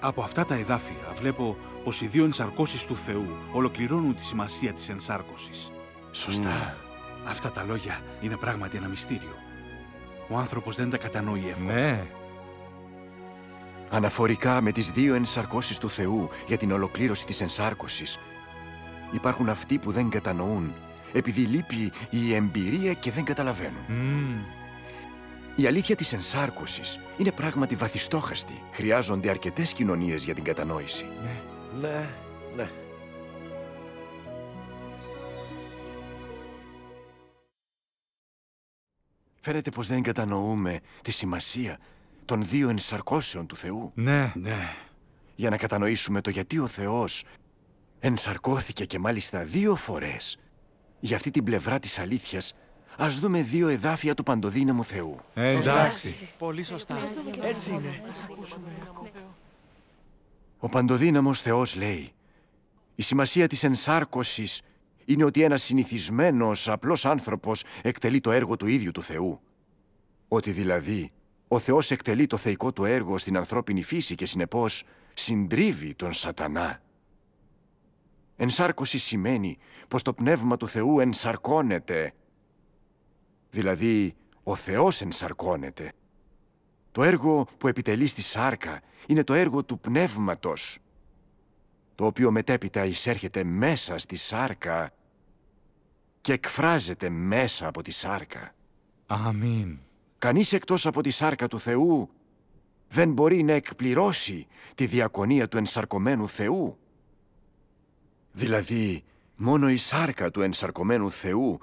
Από αυτά τα εδάφια βλέπω πως οι δύο ενσαρκώσεις του Θεού ολοκληρώνουν τη σημασία της ενσάρκωσης. Σωστά. Αυτά τα λόγια είναι πράγματι ένα μυστήριο. Ο άνθρωπος δεν τα κατανοεί εύκολα. Ναι. Αναφορικά με τις δύο ενσαρκώσεις του Θεού για την ολοκλήρωση της ενσάρκωσης. υπάρχουν αυτοί που δεν κατανοούν, επειδή λείπει η εμπειρία και δεν καταλαβαίνουν. Η αλήθεια της ενσάρκωσης είναι πράγματι βαθιστόχαστη. Χρειάζονται αρκετές κοινωνίες για την κατανόηση. Ναι, ναι, ναι. Φαίνεται πως δεν κατανοούμε τη σημασία των δύο ενσαρκώσεων του Θεού. Ναι. Ναι. Για να κατανοήσουμε το γιατί ο Θεός ενσαρκώθηκε και μάλιστα δύο φορές για αυτή την πλευρά της αλήθειας ας δούμε δύο εδάφια του παντοδύναμου Θεού. εντάξει. Πολύ σωστά. Έτσι είναι. ακούσουμε. Ο παντοδύναμος Θεός λέει «Η σημασία της ενσάρκωσης είναι ότι ένας συνηθισμένος, απλός άνθρωπος εκτελεί το έργο του ίδιου του Θεού. Ότι δηλαδή ο Θεός εκτελεί το θεϊκό του έργο στην ανθρώπινη φύση και συνεπώς συντρίβει τον σατανά. Ενσάρκωση σημαίνει πως το πνεύμα του Θεού ενσαρκώνεται Δηλαδή, ο Θεός ενσαρκώνεται. Το έργο που επιτελεί στη σάρκα είναι το έργο του πνεύματος, το οποίο μετέπειτα εισέρχεται μέσα στη σάρκα και εκφράζεται μέσα από τη σάρκα. Αμήν. Κανείς εκτός από τη σάρκα του Θεού δεν μπορεί να εκπληρώσει τη διακονία του ενσαρκωμένου Θεού. Δηλαδή, μόνο η σάρκα του ενσαρκωμένου Θεού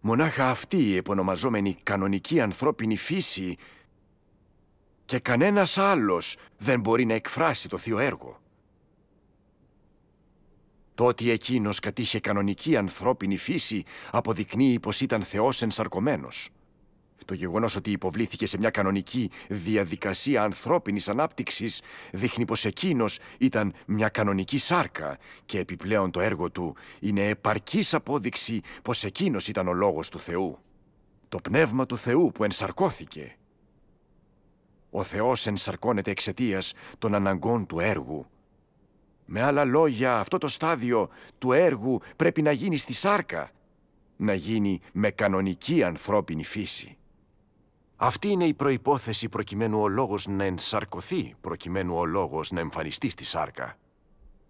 Μονάχα αυτή η επωνομαζόμενη κανονική ανθρώπινη φύση και κανένας άλλος δεν μπορεί να εκφράσει το θείο έργο. Το ότι εκείνος κατήχε κανονική ανθρώπινη φύση αποδεικνύει πως ήταν θεός ενσαρκωμένος. Το γεγονός ότι υποβλήθηκε σε μια κανονική διαδικασία ανθρώπινης ανάπτυξης δείχνει πως εκείνος ήταν μια κανονική σάρκα και επιπλέον το έργο του είναι επαρκής απόδειξη πως εκείνος ήταν ο Λόγος του Θεού. Το Πνεύμα του Θεού που ενσαρκώθηκε. Ο Θεός ενσαρκώνεται εξαιτίας των αναγκών του έργου. Με άλλα λόγια, αυτό το στάδιο του έργου πρέπει να γίνει στη σάρκα, να γίνει με κανονική ανθρώπινη φύση. Αυτή είναι η προϋπόθεση προκειμένου ο λόγος να ενσαρκωθεί, προκειμένου ο λόγος να εμφανιστεί στη σάρκα.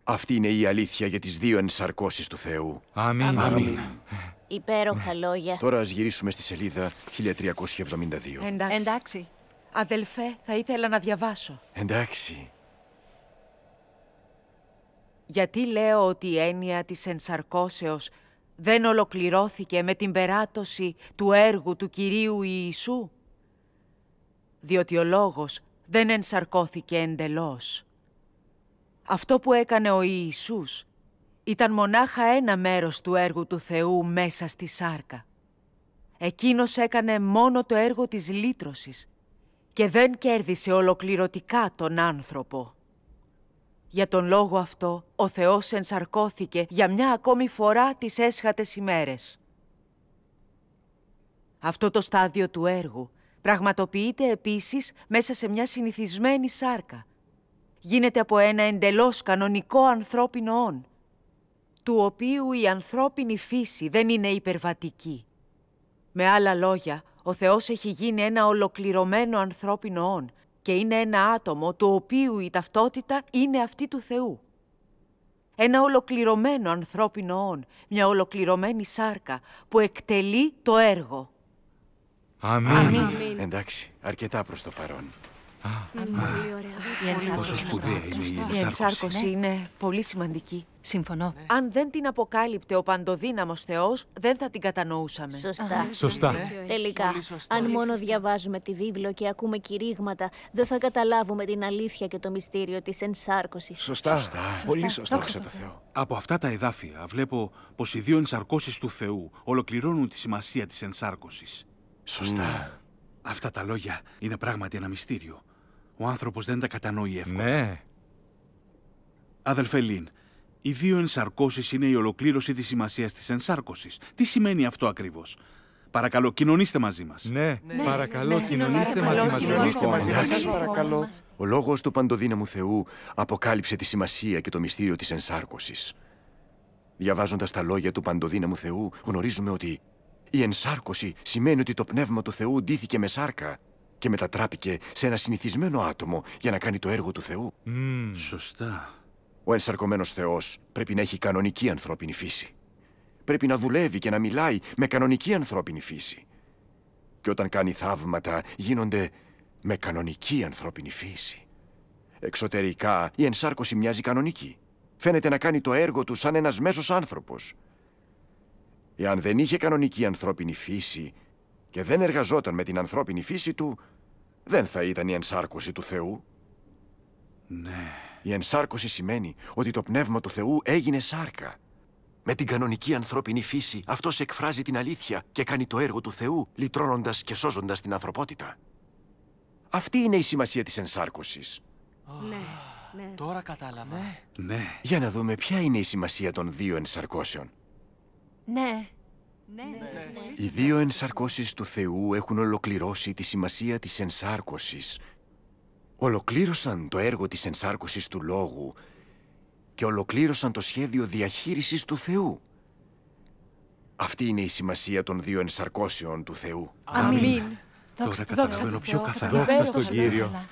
Αυτή είναι η αλήθεια για τις δύο ενσαρκώσεις του Θεού. Αμήν. Αμήν. Υπέροχα λόγια. Τώρα ας γυρίσουμε στη σελίδα 1372. Εντάξει. Εντάξει. Αδελφέ, θα ήθελα να διαβάσω. Εντάξει. Γιατί λέω ότι η έννοια της ενσαρκώσεως δεν ολοκληρώθηκε με την περάτωση του έργου του Κυρίου Ιησού διότι ο λόγος δεν ενσαρκώθηκε εντελώς. Αυτό που έκανε ο Ιησούς ήταν μονάχα ένα μέρος του έργου του Θεού μέσα στη σάρκα. Εκείνος έκανε μόνο το έργο της λύτρωσης και δεν κέρδισε ολοκληρωτικά τον άνθρωπο. Για τον λόγο αυτό, ο Θεός ενσαρκώθηκε για μια ακόμη φορά τις έσχατες ημέρες. Αυτό το στάδιο του έργου Πραγματοποιείται επίσης μέσα σε μια συνηθισμένη σάρκα. Γίνεται από ένα εντελώς κανονικό ανθρώπινο όν, του οποίου η ανθρώπινη φύση δεν είναι υπερβατική. Με άλλα λόγια, ο Θεός έχει γίνει ένα ολοκληρωμένο ανθρώπινο όν και είναι ένα άτομο του οποίου η ταυτότητα είναι αυτή του Θεού. Ένα ολοκληρωμένο ανθρώπινο όν, μια ολοκληρωμένη σάρκα που εκτελεί το έργο. Αμήν. Αμήν. Εντάξει, αρκετά προς το παρόν. Πόσο σπουδαία είναι η ενσάρκωση. Η ενσάρκωση ναι. είναι πολύ σημαντική. Συμφωνώ. Ναι. Αν δεν την αποκάλυπτε ο παντοδύναμος Θεός, δεν θα την κατανοούσαμε. Σωστά. Σωστά. Ναι. Τελικά, αν μόνο διαβάζουμε τη βίβλο και ακούμε κηρύγματα, δεν θα καταλάβουμε την αλήθεια και το μυστήριο της ενσάρκωσης. Σωστά. Πολύ σωστά. το Θεό. Από αυτά τα εδάφια βλέπω πως οι δύο ενσαρκώσεις του Θεού ολοκληρώνουν τη σημασία της ενσάρκωσης. Σωστά. Mm. Αυτά τα λόγια είναι πράγματι ένα μυστήριο. Ο άνθρωπος δεν τα κατανοεί εύκολα. Ναι. Αδελφέ Λίν, οι δύο ενσαρκώσεις είναι η ολοκλήρωση της σημασίας της ενσάρκωσης. Τι σημαίνει αυτό ακριβώς. Παρακαλώ, κοινωνήστε μαζί μας. Ναι, ναι. ναι παρακαλώ, ναι. κοινωνήστε μαζί μας. Κοινωνήστε μαζί μας, παρακαλώ. Ο λόγος του παντοδύναμου Θεού αποκάλυψε τη σημασία και το μυστήριο της ενσάρκωσης. Διαβάζοντας τα λόγια του παντοδύναμου Θεού, γνωρίζουμε ότι η ενσάρκωση σημαίνει ότι το πνεύμα του Θεού ντύθηκε με σάρκα και μετατράπηκε σε ένα συνηθισμένο άτομο για να κάνει το έργο του Θεού. Mm. Σωστά. Ο ενσαρκωμένος Θεός πρέπει να έχει κανονική ανθρώπινη φύση. Πρέπει να δουλεύει και να μιλάει με κανονική ανθρώπινη φύση. Και όταν κάνει θαύματα γίνονται με κανονική ανθρώπινη φύση. Εξωτερικά η ενσάρκωση μοιάζει κανονική. Φαίνεται να κάνει το έργο του σαν ένας μέσος άνθρωπος. Εάν δεν είχε κανονική ανθρώπινη φύση και δεν εργαζόταν με την ανθρώπινη φύση του, δεν θα ήταν η ενσάρκωση του Θεού. Ναι. Η ενσάρκωση σημαίνει ότι το πνεύμα του Θεού έγινε σάρκα. Με την κανονική ανθρώπινη φύση, αυτός εκφράζει την αλήθεια και κάνει το έργο του Θεού, λυτρώνοντας και σώζοντας την ανθρωπότητα. Αυτή είναι η σημασία της ενσάρκωσης. Ναι. Ναι. Τώρα κατάλαβα. Ναι. ναι. Για να δούμε ποια είναι η σημασία των δύο ενσαρκώσεων. Ναι. Ναι. Ναι. ναι. ναι. Οι δύο ενσαρκώσεις του Θεού έχουν ολοκληρώσει τη σημασία της ενσάρκωσης. Ολοκλήρωσαν το έργο της ενσάρκωσης του Λόγου και ολοκλήρωσαν το σχέδιο διαχείρισης του Θεού. Αυτή είναι η σημασία των δύο ενσαρκώσεων του Θεού. Αμήν. Τώρα καταλαβαίνω πιο καθαρά. Δόξα στον Κύριο.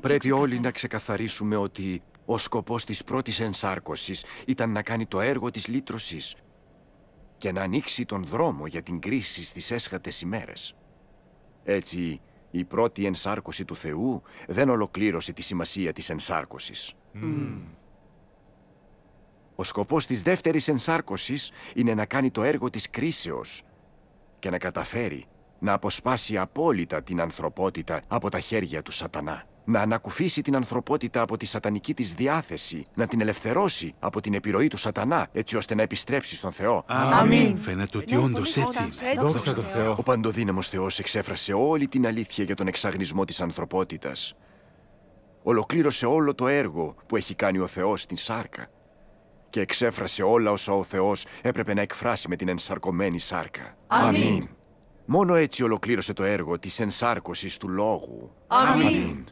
Πρέπει όλοι να ξεκαθαρίσουμε ότι ο σκοπός της πρώτης ενσάρκωσης ήταν να κάνει το έργο της λύτρωσης και να ανοίξει τον δρόμο για την κρίση στις έσχατες ημέρες. Έτσι, η πρώτη ενσάρκωση του Θεού δεν ολοκλήρωσε τη σημασία της ενσάρκωσης. Ο σκοπός της δεύτερης ενσάρκωσης είναι να κάνει το έργο της κρίσεως και να καταφέρει να αποσπάσει απόλυτα την ανθρωπότητα από τα χέρια του σατανά να ανακουφίσει την ανθρωπότητα από τη σατανική της διάθεση, να την ελευθερώσει από την επιρροή του σατανά, έτσι ώστε να επιστρέψει στον Θεό. Αμήν. Φαίνεται ότι όντως έτσι είναι. Δόξα τω Θεώ. Ο παντοδύναμος Θεός εξέφρασε όλη την αλήθεια για τον εξαγνισμό της ανθρωπότητας. Ολοκλήρωσε όλο το έργο που έχει κάνει ο Θεός στην σάρκα και εξέφρασε όλα όσα ο Θεός έπρεπε να εκφράσει με την ενσαρκωμένη σάρκα. Αμήν. Μόνο έτσι ολοκλήρωσε το έργο της ενσάρκωσης του Λόγου. Αμήν. Αμήν.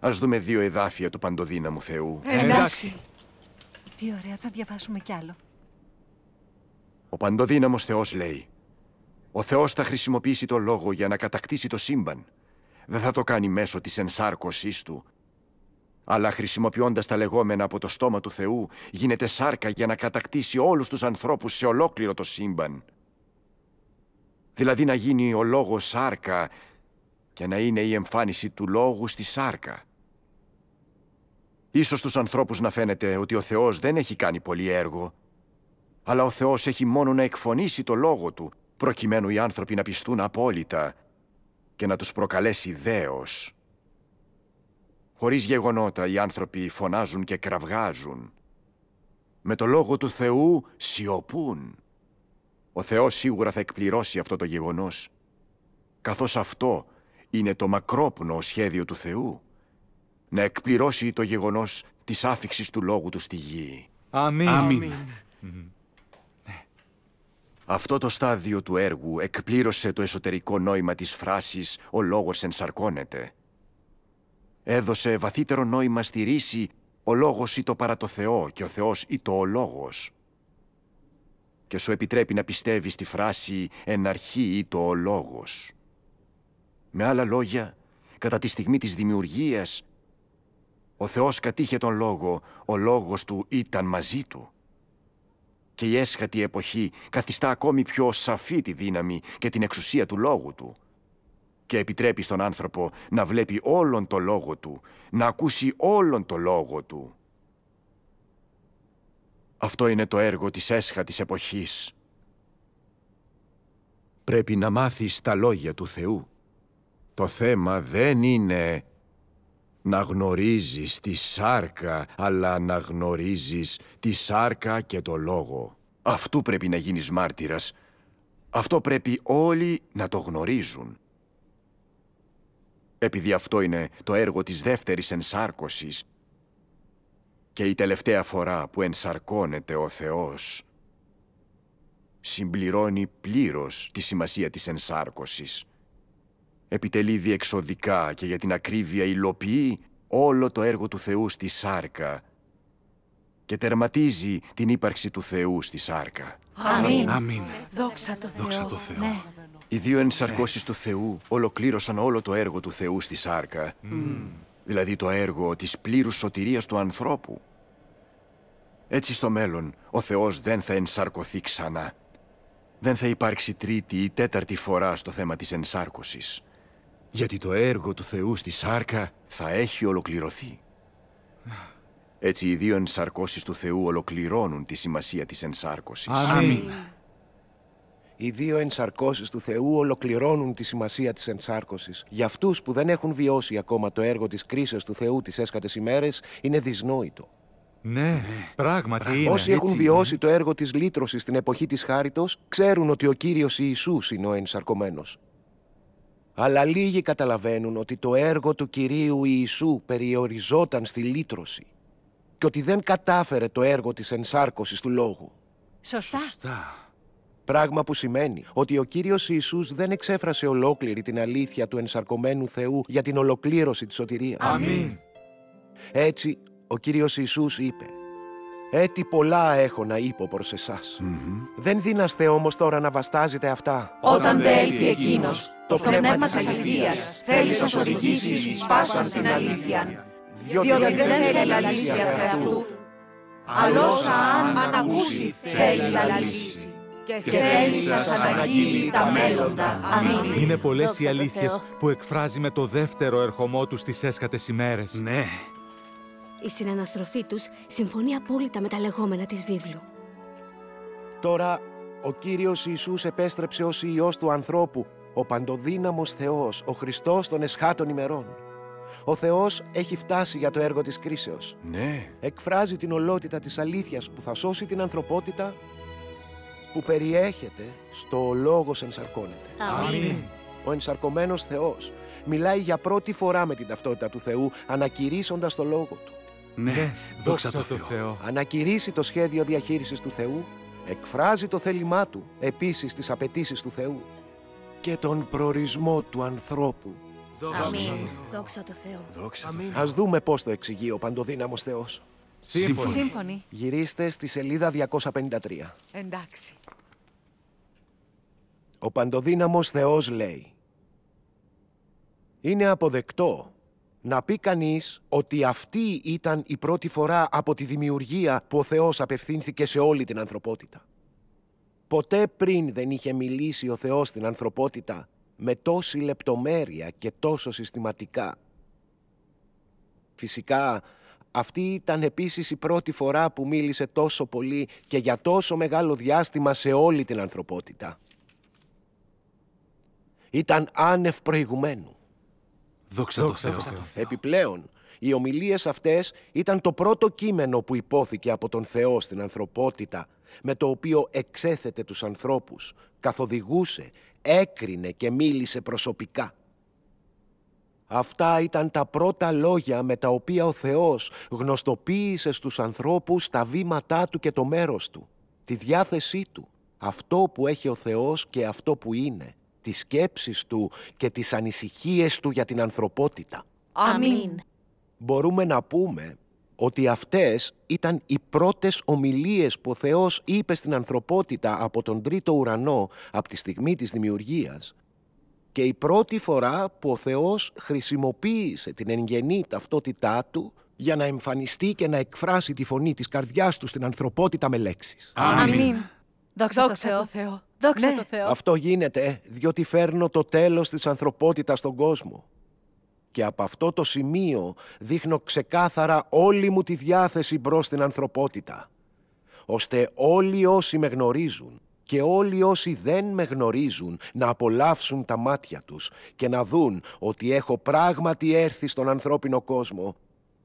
Ας δούμε δύο εδάφια του παντοδύναμου Θεού. Ε, εντάξει. Τι ωραία, θα διαβάσουμε κι άλλο. Ο παντοδύναμος Θεός λέει «Ο Θεός θα χρησιμοποιήσει το λόγο για να κατακτήσει το σύμπαν. Δεν θα το κάνει μέσω της ενσάρκωσής του, αλλά χρησιμοποιώντας τα λεγόμενα από το στόμα του Θεού, γίνεται σάρκα για να κατακτήσει όλους τους ανθρώπους σε ολόκληρο το σύμπαν. Δηλαδή να γίνει ο λόγος σάρκα και να είναι η εμφάνιση του λόγου στη σάρκα. Ίσως στους ανθρώπους να φαίνεται ότι ο Θεός δεν έχει κάνει πολύ έργο, αλλά ο Θεός έχει μόνο να εκφωνήσει το λόγο Του, προκειμένου οι άνθρωποι να πιστούν απόλυτα και να τους προκαλέσει δέος. Χωρίς γεγονότα οι άνθρωποι φωνάζουν και κραυγάζουν. Με το λόγο του Θεού σιωπούν. Ο Θεός σίγουρα θα εκπληρώσει αυτό το γεγονός, καθώς αυτό είναι το μακρόπνοο σχέδιο του Θεού να εκπληρώσει το γεγονός της άφηξης του λόγου του στη γη. Αμήν. Αμήν. Αυτό το στάδιο του έργου εκπλήρωσε το εσωτερικό νόημα της φράσης «Ο λόγος ενσαρκώνεται». Έδωσε βαθύτερο νόημα στη ρίση «Ο λόγος ή το παρά το Θεό» και «Ο Θεός ή το ο λόγος». Και σου επιτρέπει να πιστεύεις τη φράση «Εν αρχή ή το ο λόγος». Με άλλα λόγια, κατά τη στιγμή της δημιουργίας, ο Θεός κατήχε τον λόγο, ο λόγος του ήταν μαζί του. Και η έσχατη εποχή καθιστά ακόμη πιο σαφή τη δύναμη και την εξουσία του λόγου του και επιτρέπει στον άνθρωπο να βλέπει όλον το λόγο του, να ακούσει όλον το λόγο του. Αυτό είναι το έργο της έσχατης εποχής. Πρέπει να μάθεις τα λόγια του Θεού. Το θέμα δεν είναι να γνωρίζεις τη σάρκα, αλλά να γνωρίζεις τη σάρκα και το λόγο. Αυτού πρέπει να γίνεις μάρτυρας. Αυτό πρέπει όλοι να το γνωρίζουν. Επειδή αυτό είναι το έργο της δεύτερης ενσάρκωσης και η τελευταία φορά που ενσαρκώνεται ο Θεός συμπληρώνει πλήρως τη σημασία της ενσάρκωσης επιτελεί διεξοδικά και για την ακρίβεια υλοποιεί όλο το έργο του Θεού στη σάρκα και τερματίζει την ύπαρξη του Θεού στη σάρκα. Αμήν. Αμήν. Δόξα το Θεό. Δόξα το Θεό. Ναι. Οι δύο ενσαρκώσεις του Θεού ολοκλήρωσαν όλο το έργο του Θεού στη σάρκα. Δηλαδή το έργο της πλήρους σωτηρίας του ανθρώπου. Έτσι στο μέλλον ο Θεός δεν θα ενσαρκωθεί ξανά. Δεν θα υπάρξει τρίτη ή τέταρτη φορά στο θέμα της ενσάρκωσης. Γιατί το έργο του Θεού στη σάρκα θα έχει ολοκληρωθεί. Έτσι οι δύο ενσαρκώσεις του Θεού ολοκληρώνουν τη σημασία της ενσάρκωσης. Αμήν. Οι δύο ενσαρκώσεις του Θεού ολοκληρώνουν τη σημασία της ενσάρκωσης. Για αυτούς που δεν έχουν βιώσει ακόμα το έργο της κρίσης του Θεού τις έσκατες ημέρες, είναι δυσνόητο. Ναι, πράγματι είναι. Όσοι έχουν Έτσι, βιώσει το έργο της λύτρωσης στην εποχή της Χάριτος, ξέρουν ότι ο Κύριος Ιησούς είναι ο ενσαρκωμένος αλλά λίγοι καταλαβαίνουν ότι το έργο του Κυρίου Ιησού περιοριζόταν στη λύτρωση και ότι δεν κατάφερε το έργο της ενσάρκωσης του λόγου. Σωστά. Πράγμα που σημαίνει ότι ο Κύριος Ιησούς δεν εξέφρασε ολόκληρη την αλήθεια του ενσαρκωμένου Θεού για την ολοκλήρωση της σωτηρίας. Αμήν. Έτσι, ο Κύριος Ιησούς είπε έτσι πολλά έχω να είπω προς εσάς. Δεν δίναστε, όμως τώρα να βαστάζετε αυτά. Όταν δε έλθει εκείνος, το πνεύμα της αληθείας, θέλει να σας οδηγήσει εις πάσαν την αλήθεια. Διότι, δεν θέλει αλήθεια αυτού, αλόσα αν ανακούσει, θέλει λύσει. και θέλει να σας αναγγείλει τα μέλλοντα. Αμήν. Είναι πολλές οι αλήθειε που εκφράζει με το δεύτερο ερχομό τους στις έσκατες ημέρες. Ναι. Η συναναστροφή τους συμφωνεί απόλυτα με τα λεγόμενα της βίβλου. Τώρα ο Κύριος Ιησούς επέστρεψε ως Υιός του ανθρώπου, ο παντοδύναμος Θεός, ο Χριστός των εσχάτων ημερών. Ο Θεός έχει φτάσει για το έργο της κρίσεως. Ναι. Εκφράζει την ολότητα της αλήθειας που θα σώσει την ανθρωπότητα που περιέχεται στο «Ο λόγος ενσαρκώνεται». Αμήν. Ο ενσαρκωμένος Θεός μιλάει για πρώτη φορά με την ταυτότητα του Θεού, ανακηρύσσοντας το λόγο του. Ναι, ναι, δόξα, δόξα τω Θεώ. το σχέδιο διαχείρισης του Θεού, εκφράζει το θέλημά του, επίσης τις απαιτήσεις του Θεού και τον προορισμό του ανθρώπου. Δόξα Αμήν. Δόξα τω Θεώ. Δόξα Ας δούμε πώς το εξηγεί ο παντοδύναμος Θεός. Σύμφωνοι. Σύμφωνοι. Γυρίστε στη σελίδα 253. Εντάξει. Ο παντοδύναμος Θεός λέει «Είναι αποδεκτό να πει κανείς ότι αυτή ήταν η πρώτη φορά από τη δημιουργία που ο Θεός απευθύνθηκε σε όλη την ανθρωπότητα. Ποτέ πριν δεν είχε μιλήσει ο Θεός στην ανθρωπότητα με τόση λεπτομέρεια και τόσο συστηματικά. Φυσικά, αυτή ήταν επίσης η πρώτη φορά που μίλησε τόσο πολύ και για τόσο μεγάλο διάστημα σε όλη την ανθρωπότητα. Ήταν άνευ προηγουμένου. Δόξα Επιπλέον, οι ομιλίες αυτές ήταν το πρώτο κείμενο που υπόθηκε από τον Θεό στην ανθρωπότητα, με το οποίο εξέθετε τους ανθρώπους, καθοδηγούσε, έκρινε και μίλησε προσωπικά. Αυτά ήταν τα πρώτα λόγια με τα οποία ο Θεός γνωστοποίησε στους ανθρώπους τα βήματά Του και το μέρος Του, τη διάθεσή Του, αυτό που έχει ο Θεός και αυτό που είναι, τις σκέψεις του και τις ανησυχίες του για την ανθρωπότητα. Αμήν. Μπορούμε να πούμε ότι αυτές ήταν οι πρώτες ομιλίες που ο Θεός είπε στην ανθρωπότητα από τον τρίτο ουρανό από τη στιγμή της δημιουργίας και η πρώτη φορά που ο Θεός χρησιμοποίησε την εγγενή ταυτότητά του για να εμφανιστεί και να εκφράσει τη φωνή της καρδιάς του στην ανθρωπότητα με λέξεις. Αμήν. Δόξα, τω το Θεό. Δόξα ναι. Αυτό γίνεται ε, διότι φέρνω το τέλος της ανθρωπότητας στον κόσμο. Και από αυτό το σημείο δείχνω ξεκάθαρα όλη μου τη διάθεση μπρος στην ανθρωπότητα. Ώστε όλοι όσοι με γνωρίζουν και όλοι όσοι δεν με γνωρίζουν να απολαύσουν τα μάτια τους και να δουν ότι έχω πράγματι έρθει στον ανθρώπινο κόσμο.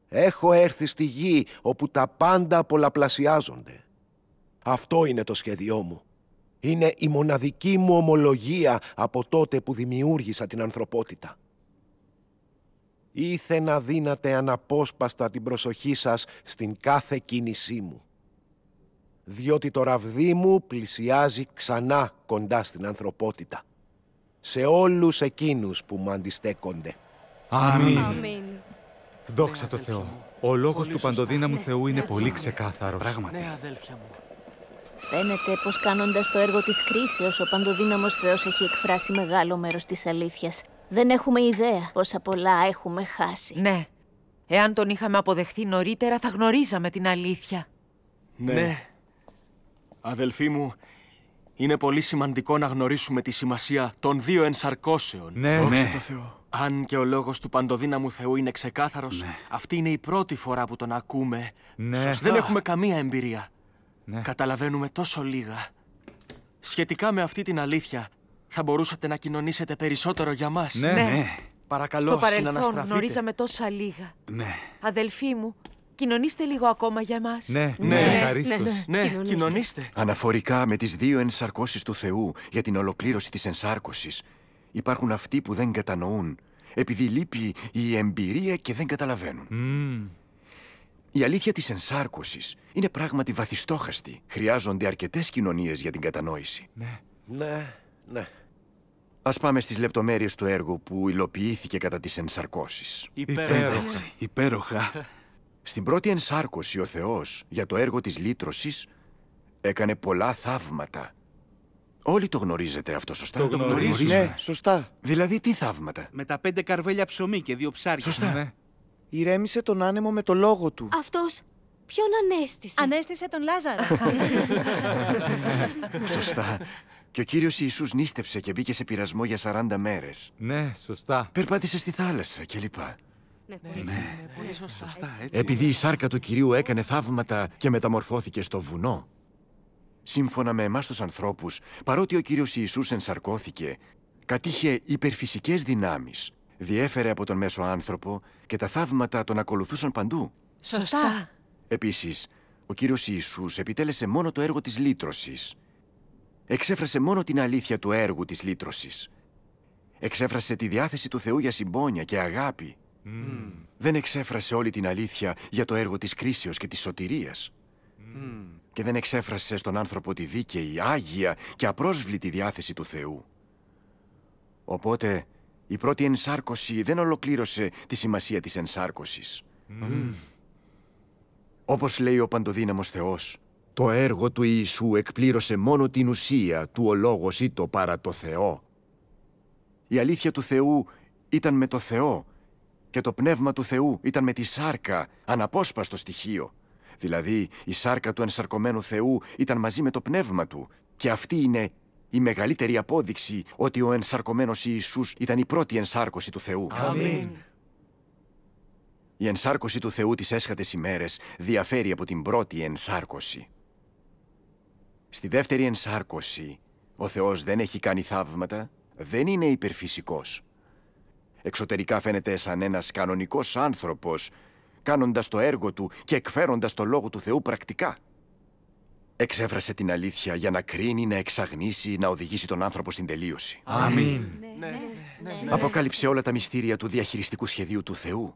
Έχω έρθει στη γη όπου τα πάντα πολλαπλασιάζονται. Αυτό είναι το σχέδιό μου. Είναι η μοναδική μου ομολογία από τότε που δημιούργησα την ανθρωπότητα. Ήθε να δίνατε αναπόσπαστα την προσοχή σας στην κάθε κίνησή μου. Διότι το ραβδί μου πλησιάζει ξανά κοντά στην ανθρωπότητα. Σε όλους εκείνους που μου αντιστέκονται. Αμήν. Αμήν. Δόξα τω Θεώ. Ο λόγος του παντοδύναμου Θεού είναι πολύ ξεκάθαρος. Πράγματι. Ναι, αδέλφια μου. Φαίνεται πως κάνοντας το έργο της κρίσεως, ο παντοδύναμος Θεός έχει εκφράσει μεγάλο μέρος της αλήθειας. Δεν έχουμε ιδέα πόσα πολλά έχουμε χάσει. Ναι. Εάν τον είχαμε αποδεχθεί νωρίτερα, θα γνωρίζαμε την αλήθεια. Ναι. ναι. Αδελφοί μου, είναι πολύ σημαντικό να γνωρίσουμε τη σημασία των δύο ενσαρκώσεων. Ναι, ναι. Δόξα το Θεό. Αν και ο λόγος του παντοδύναμου Θεού είναι ξεκάθαρος, ναι. αυτή είναι η πρώτη φορά που τον ακούμε. Ναι. Δεν έχουμε καμία εμπειρία. Ναι. Καταλαβαίνουμε τόσο λίγα. Σχετικά με αυτή την αλήθεια, θα μπορούσατε να κοινωνήσετε περισσότερο για μας. Ναι, ναι. ναι. Παρακαλώ, Στο παρελθόν γνωρίζαμε τόσα λίγα. Ναι. Αδελφοί μου, κοινωνήστε λίγο ακόμα για μας. Ναι, ναι, ναι, ναι, ναι. ναι. ναι κοινωνήστε. Αναφορικά με τις δύο ενσαρκώσεις του Θεού για την ολοκλήρωση της ενσάρκωσης, υπάρχουν αυτοί που δεν κατανοούν, επειδή λείπει η εμπειρία και δεν καταλαβαίνουν. Mm. Η αλήθεια της ενσάρκωσης είναι πράγματι βαθιστόχαστη. Χρειάζονται αρκετές κοινωνίες για την κατανόηση. Ναι, ναι, ναι. Ας πάμε στις λεπτομέρειες του έργου που υλοποιήθηκε κατά τις ενσαρκώσεις. Υπέροχα. Υπέροχα. Στην πρώτη ενσάρκωση ο Θεός για το έργο της λύτρωσης έκανε πολλά θαύματα. Όλοι το γνωρίζετε αυτό, σωστά. Το γνωρίζουμε. Ναι, σωστά. Δηλαδή τι θαύματα. Με τα πέντε καρβέλια ψωμί και δύο ψάρια. Σωστά. Ναι ηρέμησε τον άνεμο με το λόγο του. Αυτός ποιον ανέστησε. Ανέστησε τον Λάζαρο. Σωστά. Και ο κύριος Ιησούς νίστεψε και μπήκε σε πειρασμό για 40 μέρες. Ναι, σωστά. Περπάτησε στη θάλασσα κλπ. Ναι, ναι. πολύ σωστά. Ναι. έτσι. Επειδή η σάρκα του κυρίου έκανε θαύματα και μεταμορφώθηκε στο βουνό. Σύμφωνα με εμάς τους ανθρώπους, παρότι ο κύριος Ιησούς ενσαρκώθηκε, κατήχε υπερφυσικές δυνάμεις διέφερε από τον μέσο άνθρωπο και τα θαύματα τον ακολουθούσαν παντού. Σωστά. Επίσης, ο Κύριος Ιησούς επιτέλεσε μόνο το έργο της λύτρωσης. Εξέφρασε μόνο την αλήθεια του έργου της λύτρωσης. Εξέφρασε τη διάθεση του Θεού για συμπόνια και αγάπη. Δεν εξέφρασε όλη την αλήθεια για το έργο της κρίσεως και της σωτηρίας. Mm. Και δεν εξέφρασε στον άνθρωπο τη δίκαιη, άγια και απρόσβλητη διάθεση του Θεού. Οπότε η πρώτη ενσάρκωση δεν ολοκλήρωσε τη σημασία της ενσάρκωσης. Mm. Όπως λέει ο παντοδύναμος Θεός, το έργο του Ιησού εκπλήρωσε μόνο την ουσία του ο λόγος ή το παρά το Θεό. Η αλήθεια του Θεού ήταν με το Θεό και το πνεύμα του Θεού ήταν με τη σάρκα, αναπόσπαστο στοιχείο. Δηλαδή, η σάρκα του ενσαρκωμένου Θεού ήταν μαζί με το πνεύμα του και αυτή είναι η μεγαλύτερη απόδειξη ότι ο ενσαρκωμένος Ιησούς ήταν η πρώτη ενσάρκωση του Θεού. Αμήν. Η ενσάρκωση του Θεού τις έσχατες ημέρες διαφέρει από την πρώτη ενσάρκωση. Στη δεύτερη ενσάρκωση, ο Θεός δεν έχει κάνει θαύματα, δεν είναι υπερφυσικός. Εξωτερικά φαίνεται σαν ένας κανονικός άνθρωπος, κάνοντας το έργο του και εκφέροντας το λόγο του Θεού πρακτικά εξέφρασε την αλήθεια για να κρίνει, να εξαγνίσει, να οδηγήσει τον άνθρωπο στην τελείωση. Αμήν. Ναι, ναι, ναι, Αποκάλυψε όλα τα μυστήρια του διαχειριστικού σχεδίου του Θεού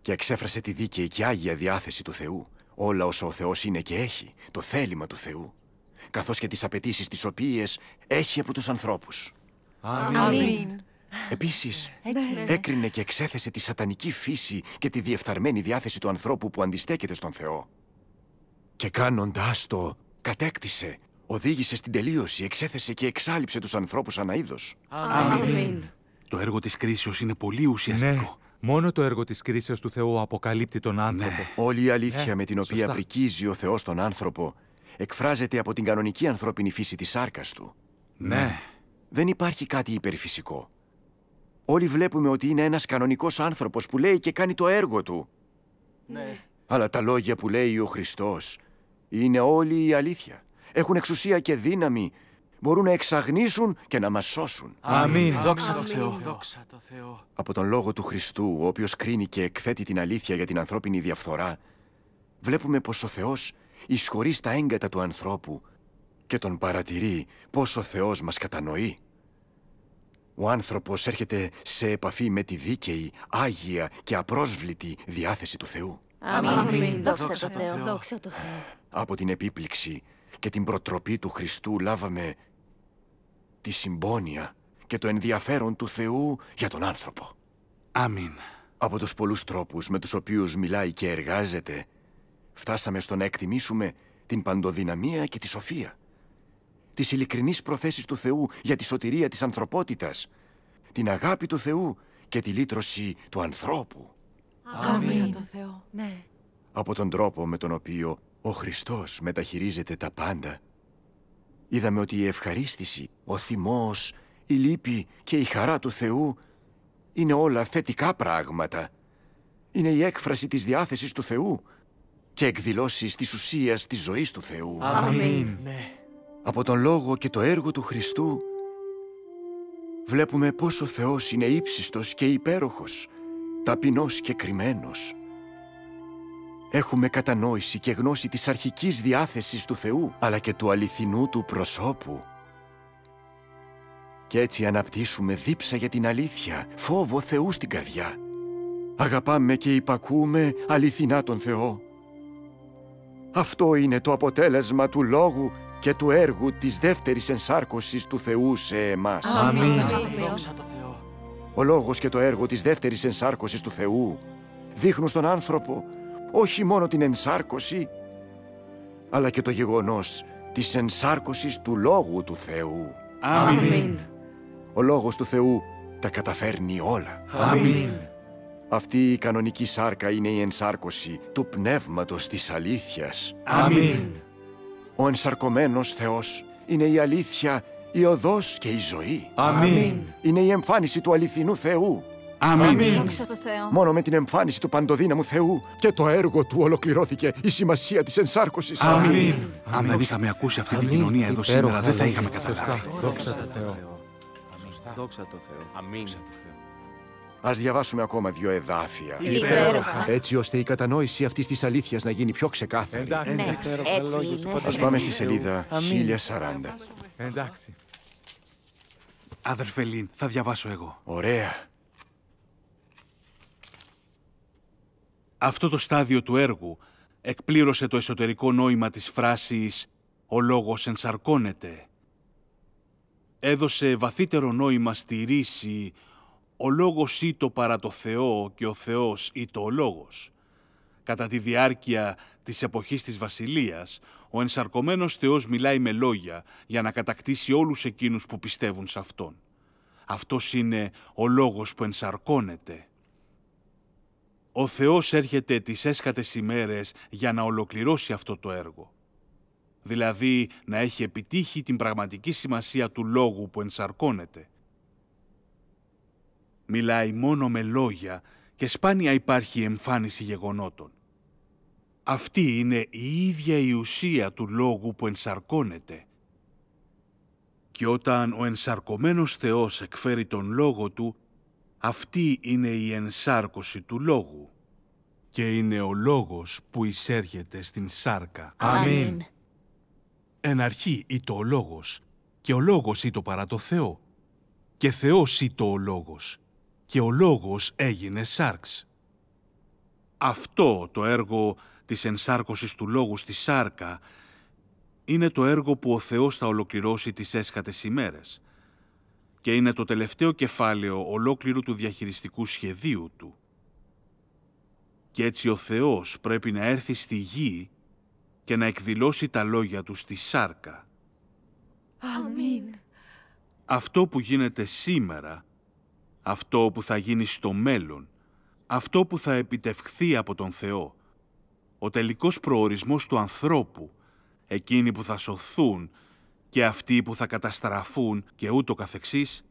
και εξέφρασε τη δίκαιη και άγια διάθεση του Θεού, όλα όσα ο Θεός είναι και έχει, το θέλημα του Θεού, καθώς και τις απαιτήσεις τις οποίες έχει από τους ανθρώπους. Αμήν. Επίση, Επίσης, έκρινε και εξέθεσε τη σατανική φύση και τη διεφθαρμένη διάθεση του ανθρώπου που αντιστέκεται στον Θεό. Και κάνοντάς το, κατέκτησε, οδήγησε στην τελείωση, εξέθεσε και εξάλληψε τους ανθρώπους ανά είδος. Αμήν. Το έργο της κρίσεως είναι πολύ ουσιαστικό. Ναι, μόνο το έργο της κρίσεως του Θεού αποκαλύπτει τον ναι. άνθρωπο. Ναι. Όλη η αλήθεια ναι, με την οποία πρικίζει ο Θεός τον άνθρωπο εκφράζεται από την κανονική ανθρώπινη φύση της σάρκας του. Ναι. Δεν υπάρχει κάτι υπερφυσικό. Όλοι βλέπουμε ότι είναι ένας κανονικός άνθρωπος που λέει και κάνει το έργο του. Ναι. Αλλά τα λόγια που λέει ο Χριστός είναι όλη η αλήθεια. Έχουν εξουσία και δύναμη. Μπορούν να εξαγνίσουν και να μας σώσουν. Αμήν. Δόξα τω Θεώ. Δόξα το Θεό. Από τον λόγο του Χριστού, ο οποίος κρίνει και εκθέτει την αλήθεια για την ανθρώπινη διαφθορά, βλέπουμε πως ο Θεός ισχωρεί στα έγκατα του ανθρώπου και τον παρατηρεί πως ο Θεός μας κατανοεί. Ο άνθρωπος έρχεται σε επαφή με τη δίκαιη, άγια και απρόσβλητη διάθεση του Θεού. Αμήν. Αμήν. Δόξα τω Θεό. Δόξα από την επίπληξη και την προτροπή του Χριστού λάβαμε τη συμπόνια και το ενδιαφέρον του Θεού για τον άνθρωπο. Αμήν. Από τους πολλούς τρόπους με τους οποίους μιλάει και εργάζεται, φτάσαμε στο να εκτιμήσουμε την παντοδυναμία και τη σοφία, τις ειλικρινείς προθέσεις του Θεού για τη σωτηρία της ανθρωπότητας, την αγάπη του Θεού και τη λύτρωση του ανθρώπου. Αμήν. Αμήν. Ναι. Από τον τρόπο με τον οποίο ο Χριστός μεταχειρίζεται τα πάντα. Είδαμε ότι η ευχαρίστηση, ο θυμός, η λύπη και η χαρά του Θεού είναι όλα θετικά πράγματα. Είναι η έκφραση της διάθεσης του Θεού και εκδηλώσεις της ουσίας της ζωής του Θεού. Αμήν. Ναι. Από τον λόγο και το έργο του Χριστού βλέπουμε πόσο ο Θεός είναι ύψιστος και υπέροχος, ταπεινός και κρυμμένος. Έχουμε κατανόηση και γνώση της αρχικής διάθεσης του Θεού, αλλά και του αληθινού του προσώπου. Και έτσι αναπτύσσουμε δίψα για την αλήθεια, φόβο Θεού στην καρδιά. Αγαπάμε και υπακούμε αληθινά τον Θεό. Αυτό είναι το αποτέλεσμα του λόγου και του έργου της δεύτερης ενσάρκωσης του Θεού σε εμάς. Αμήν. Ο λόγος και το έργο της δεύτερης ενσάρκωσης του Θεού δείχνουν στον άνθρωπο όχι μόνο την ενσάρκωση, αλλά και το γεγονός της ενσάρκωσης του Λόγου του Θεού. Αμήν. Ο Λόγος του Θεού τα καταφέρνει όλα. Αμήν. Αυτή η κανονική σάρκα είναι η ενσάρκωση του πνεύματος της αλήθειας. Αμήν. Ο ενσαρκωμένος Θεός είναι η αλήθεια, η οδός και η ζωή. Αμήν. Είναι η εμφάνιση του αληθινού Θεού. Αμήν. Μόνο με την εμφάνιση του παντοδύναμου Θεού και το έργο του ολοκληρώθηκε η σημασία της ενσάρκωσης. Αμήν. Αν δεν είχαμε ακούσει αυτή την κοινωνία εδώ σήμερα, δεν θα είχαμε καταλάβει. Δόξα τω Θεώ. Δόξα τω Θεώ. Αμήν. Ας διαβάσουμε ακόμα δύο εδάφια. Έτσι ώστε η κατανόηση αυτής της αλήθειας να γίνει πιο ξεκάθαρη. Εντάξει. Ναι. έτσι πάμε στη σελίδα 1040. Εντάξει. Αδερφελίν, θα διαβάσω εγώ. Ωραία. Αυτό το στάδιο του έργου εκπλήρωσε το εσωτερικό νόημα της φράσης «Ο λόγος ενσαρκώνεται». Έδωσε βαθύτερο νόημα στη ρίση «Ο λόγος ή το παρά το Θεό και ο Θεός ή το ο λόγος». Κατά τη διάρκεια της εποχής της Βασιλείας, ο ενσαρκωμένος Θεός μιλάει με λόγια για να κατακτήσει όλους εκείνους που πιστεύουν σε Αυτόν. Αυτός είναι ο λόγος που ενσαρκώνεται. Ο Θεός έρχεται τις έσκατες ημέρες για να ολοκληρώσει αυτό το έργο. Δηλαδή να έχει επιτύχει την πραγματική σημασία του λόγου που ενσαρκώνεται. Μιλάει μόνο με λόγια και σπάνια υπάρχει εμφάνιση γεγονότων. Αυτή είναι η ίδια η ουσία του λόγου που ενσαρκώνεται. Και όταν ο ενσαρκωμένος Θεός εκφέρει τον λόγο Του, αυτή είναι η ενσάρκωση του λόγου και είναι ο λόγος που εισέρχεται στην σάρκα. Αμήν. Εν αρχή ήτο ο λόγος και ο λόγος ήτο παρά το Θεό και Θεός ήτο ο λόγος και ο λόγος έγινε σάρξ. Αυτό το έργο της ενσάρκωσης του λόγου στη σάρκα είναι το έργο που ο Θεός θα ολοκληρώσει τις έσχατες ημέρες και είναι το τελευταίο κεφάλαιο ολόκληρου του διαχειριστικού σχεδίου του. Και έτσι ο Θεός πρέπει να έρθει στη γη και να εκδηλώσει τα λόγια του στη σάρκα. Αμήν. Αυτό που γίνεται σήμερα, αυτό που θα γίνει στο μέλλον, αυτό που θα επιτευχθεί από τον Θεό, ο τελικός προορισμός του ανθρώπου, εκείνοι που θα σωθούν και αυτοί που θα καταστραφούν και ούτω καθεξής,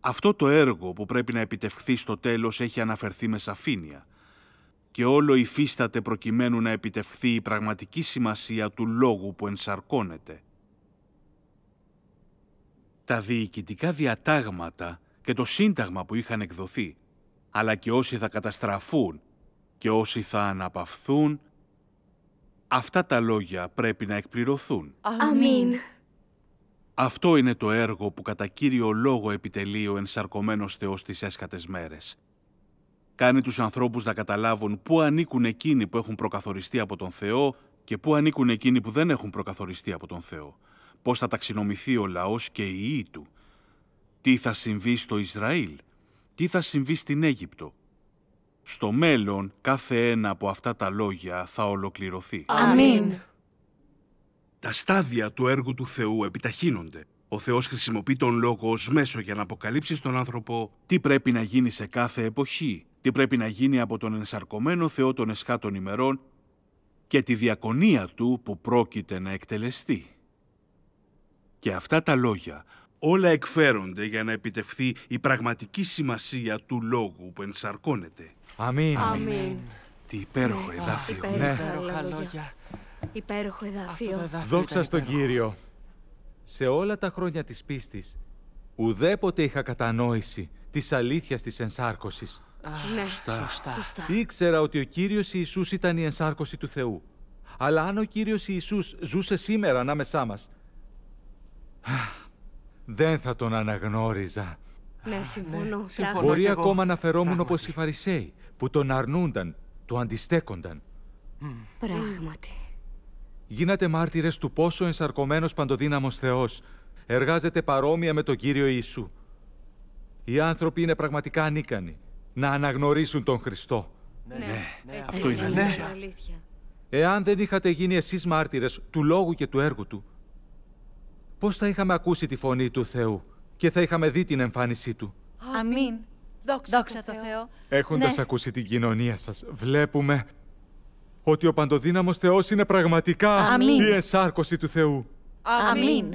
αυτό το έργο που πρέπει να επιτευχθεί στο τέλος έχει αναφερθεί με σαφήνεια και όλο υφίσταται προκειμένου να επιτευχθεί η πραγματική σημασία του λόγου που ενσαρκώνεται. Τα διοικητικά διατάγματα και το σύνταγμα που είχαν εκδοθεί, αλλά και όσοι θα καταστραφούν και όσοι θα αναπαυθούν, αυτά τα λόγια πρέπει να εκπληρωθούν. Αμήν. Αυτό είναι το έργο που κατά κύριο λόγο επιτελεί ο ενσαρκωμένος Θεός στις έσχατες μέρες. Κάνει τους ανθρώπους να καταλάβουν πού ανήκουν εκείνοι που έχουν προκαθοριστεί από τον Θεό και πού ανήκουν εκείνοι που δεν έχουν προκαθοριστεί από τον Θεό. Πώς θα ταξινομηθεί ο λαός και η ή του. Τι θα συμβεί στο Ισραήλ. Τι θα συμβεί στην Αίγυπτο. Στο μέλλον κάθε ένα από αυτά τα λόγια θα ολοκληρωθεί. Αμήν. Τα στάδια του έργου του Θεού επιταχύνονται. Ο Θεός χρησιμοποιεί τον λόγο ως μέσο για να αποκαλύψει στον άνθρωπο τι πρέπει να γίνει σε κάθε εποχή, τι πρέπει να γίνει από τον ενσαρκωμένο Θεό των εσχάτων ημερών και τη διακονία του που πρόκειται να εκτελεστεί. Και αυτά τα λόγια όλα εκφέρονται για να επιτευχθεί η πραγματική σημασία του λόγου που ενσαρκώνεται. Αμήν. Αμήν. Τι υπέροχο εδάφιο. Ναι, υπέροχα Υπέροχο εδάφιο. Αυτό το Δόξα στον Κύριο. Σε όλα τα χρόνια της πίστης, ουδέποτε είχα κατανόηση της αλήθειας της ενσάρκωσης. ναι, σωστά. σωστά. Ήξερα ότι ο Κύριος Ιησούς ήταν η ενσάρκωση του Θεού. Αλλά αν ο Κύριος Ιησούς ζούσε σήμερα ανάμεσά μας, δεν θα τον αναγνώριζα. Ναι, συμφωνώ. Ναι. συμφωνώ Μπορεί ακόμα να φερόμουν όπως οι Φαρισαίοι, που τον αρνούνταν, του αντιστέκονταν. Πράγματι γίνατε μάρτυρες του πόσο ενσαρκωμένος παντοδύναμος Θεός εργάζεται παρόμοια με τον Κύριο Ιησού. Οι άνθρωποι είναι πραγματικά ανίκανοι να αναγνωρίσουν τον Χριστό. Ναι, ναι. ναι αυτό είναι ναι. αλήθεια. Εάν δεν είχατε γίνει εσείς μάρτυρες του Λόγου και του έργου Του, πώς θα είχαμε ακούσει τη φωνή του Θεού και θα είχαμε δει την εμφάνισή Του. Αμήν. Δόξα, Δόξα το Θεό. Έχοντας ακούσει την κοινωνία σας, βλέπουμε ότι ο παντοδύναμος Θεός είναι πραγματικά Αμήν. η ενσάρκωση του Θεού. Αμήν.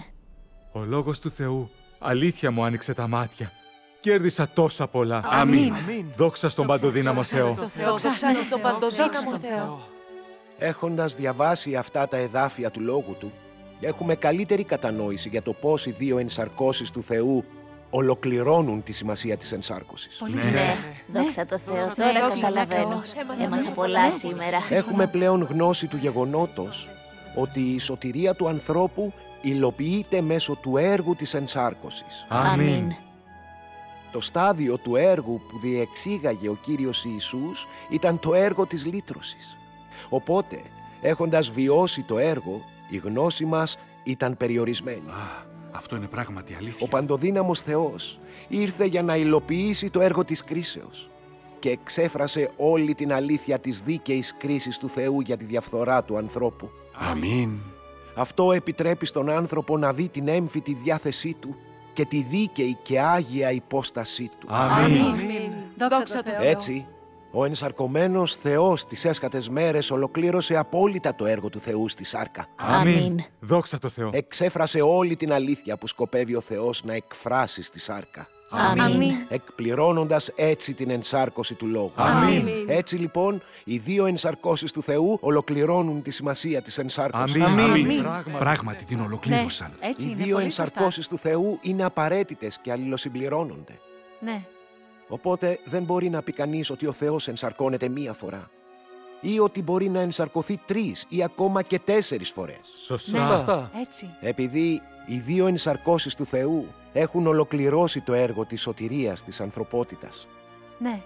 Ο λόγος του Θεού αλήθεια μου άνοιξε τα μάτια. Κέρδισα τόσα πολλά. Αμήν. Αμήν. Δόξα στον παντοδύναμο Θεό. Δόξα στον παντοδύναμο Θεό. Έχοντας διαβάσει αυτά τα εδάφια του λόγου του, έχουμε καλύτερη κατανόηση για το πώς οι δύο ενσαρκώσεις του Θεού ολοκληρώνουν τη σημασία της ενσάρκωσης. Πολύ ναι. ναι. Δόξα τω Θεώ, τώρα καταλαβαίνω. Έμαθα πολλά σήμερα. Έχουμε πλέον γνώση του γεγονότος ότι η σωτηρία του ανθρώπου υλοποιείται μέσω του έργου της ενσάρκωσης. Αμήν. Το στάδιο του έργου που διεξήγαγε ο Κύριος Ιησούς ήταν το έργο της λύτρωσης. Οπότε, έχοντας βιώσει το έργο, η γνώση μας ήταν περιορισμένη. Αυτό είναι πράγματι αλήθεια. Ο παντοδύναμος Θεός ήρθε για να υλοποιήσει το έργο της κρίσεως και εξέφρασε όλη την αλήθεια της δίκαιης κρίσης του Θεού για τη διαφθορά του ανθρώπου. Αμήν. Αυτό επιτρέπει στον άνθρωπο να δει την έμφυτη διάθεσή του και τη δίκαιη και άγια υπόστασή του. Αμήν. Αμήν. Δόξα τω Έτσι, ο ενσαρκωμένος Θεός τις έσκατες μέρες ολοκλήρωσε απόλυτα το έργο του Θεού στη Σάρκα. Αμήν. Δόξα το Θεό. Εξέφρασε όλη την αλήθεια που σκοπεύει ο Θεός να εκφράσει στη Σάρκα. Αμήν. Εκπληρώνοντας έτσι την ενσάρκωση του λόγου. Αμήν. Έτσι λοιπόν, οι δύο ενσαρκώσεις του Θεού ολοκληρώνουν τη σημασία της ενσάρκωσης. Αμήν. Αμήν. Πράγματι την ολοκλήρωσαν. Ναι. οι δύο ενσαρκώσεις του Θεού είναι απαραίτητες και αλληλοσυμπληρώνονται. Ναι. Οπότε δεν μπορεί να πει κανείς ότι ο Θεός ενσαρκώνεται μία φορά. Ή ότι μπορεί να ενσαρκωθεί τρεις ή ακόμα και τέσσερις φορές. Ναι. Σωστά. έτσι. Επειδή οι δύο ενσαρκώσεις του Θεού έχουν ολοκληρώσει το έργο της σωτηρίας της ανθρωπότητας. Ναι.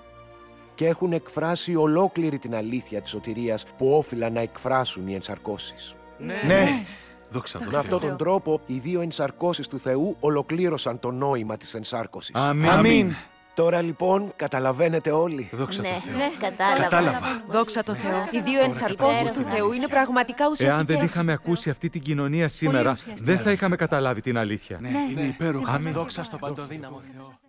Και έχουν εκφράσει ολόκληρη την αλήθεια της σωτηρίας που όφυλα να εκφράσουν οι ενσαρκώσεις. Ναι. ναι. ναι. Δόξα Με αυτόν τον τρόπο, οι δύο ενσαρκώσεις του Θεού ολοκλήρωσαν το νόημα της ενσάρκωσης. Αμήν. Τώρα λοιπόν καταλαβαίνετε όλοι. Δόξα ναι, Ναι, κατάλαβα. κατάλαβα. Δόξα τω Θεό. Ναι. Οι δύο ενσαρκώσεις του Θεού είναι πραγματικά ουσιαστικέ. Εάν δεν είχαμε ακούσει αυτή την κοινωνία σήμερα, δεν θα είχαμε καταλάβει την αλήθεια. Ναι, είναι υπέροχα. Δόξα στο παντοδύναμο Θεό.